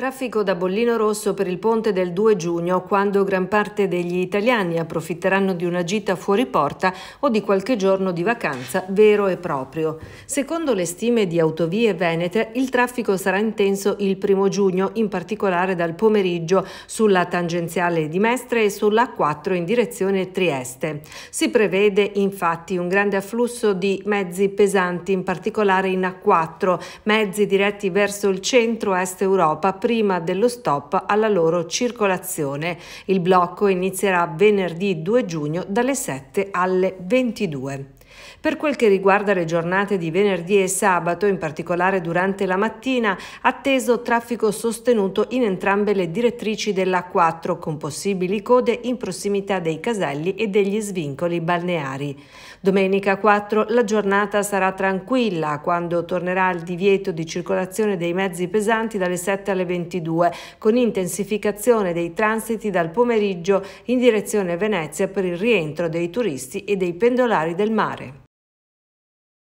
Traffico da bollino rosso per il ponte del 2 giugno, quando gran parte degli italiani approfitteranno di una gita fuori porta o di qualche giorno di vacanza vero e proprio. Secondo le stime di Autovie Venete, il traffico sarà intenso il 1 giugno, in particolare dal pomeriggio sulla tangenziale di Mestre e sulla 4 in direzione Trieste. Si prevede infatti un grande afflusso di mezzi pesanti, in particolare in A4, mezzi diretti verso il centro-est Europa prima dello stop alla loro circolazione. Il blocco inizierà venerdì 2 giugno dalle 7 alle 22. Per quel che riguarda le giornate di venerdì e sabato, in particolare durante la mattina, atteso traffico sostenuto in entrambe le direttrici della 4 con possibili code in prossimità dei caselli e degli svincoli balneari. Domenica 4 la giornata sarà tranquilla quando tornerà il divieto di circolazione dei mezzi pesanti dalle 7 alle 22 con intensificazione dei transiti dal pomeriggio in direzione Venezia per il rientro dei turisti e dei pendolari del mare.